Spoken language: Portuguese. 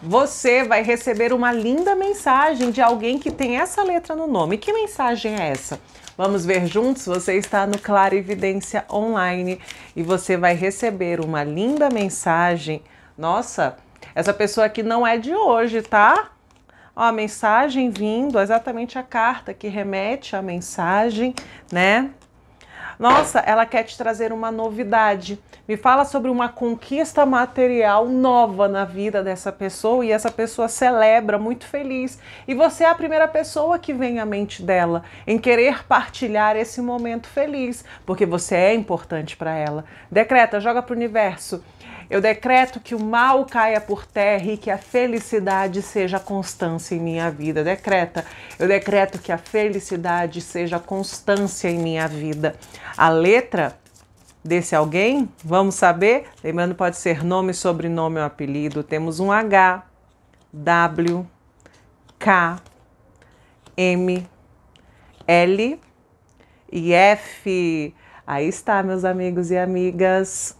você vai receber uma linda mensagem de alguém que tem essa letra no nome. Que mensagem é essa? Vamos ver juntos? Você está no Clarividência Online e você vai receber uma linda mensagem. Nossa, essa pessoa aqui não é de hoje, tá? Ó, a mensagem vindo, exatamente a carta que remete à mensagem, né? Nossa, ela quer te trazer uma novidade. Me fala sobre uma conquista material nova na vida dessa pessoa e essa pessoa celebra muito feliz. E você é a primeira pessoa que vem à mente dela em querer partilhar esse momento feliz, porque você é importante para ela. Decreta, joga para o universo eu decreto que o mal caia por terra e que a felicidade seja constância em minha vida. Decreta. Eu decreto que a felicidade seja constância em minha vida. A letra desse alguém, vamos saber? Lembrando, pode ser nome, sobrenome ou apelido. Temos um H, W, K, M, L e F. Aí está, meus amigos e amigas.